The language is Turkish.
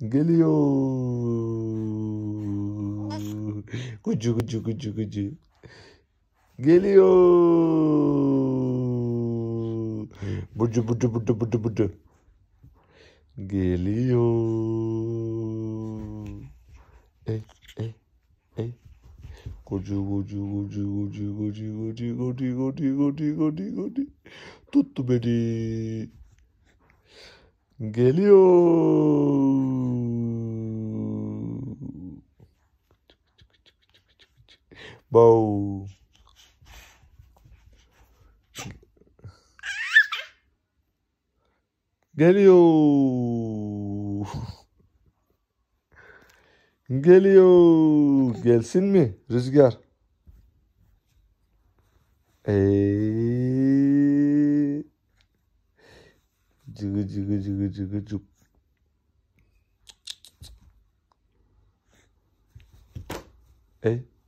Geliyor. Kucu kucu kucu kucu. Geliyor. Bucu bucu bucu bucu bucu. Geliyor. Ey ey ey. Kucu kucu kucu kucu kucu kucu kucu kucu kucu kucu kucu. Tuttu beni. Geliyor. Bow. Geliyor. Geliyor. Gelsin mi rüzgar? Eee. Cıgı cıgı cıgı cıgı cık. Ey.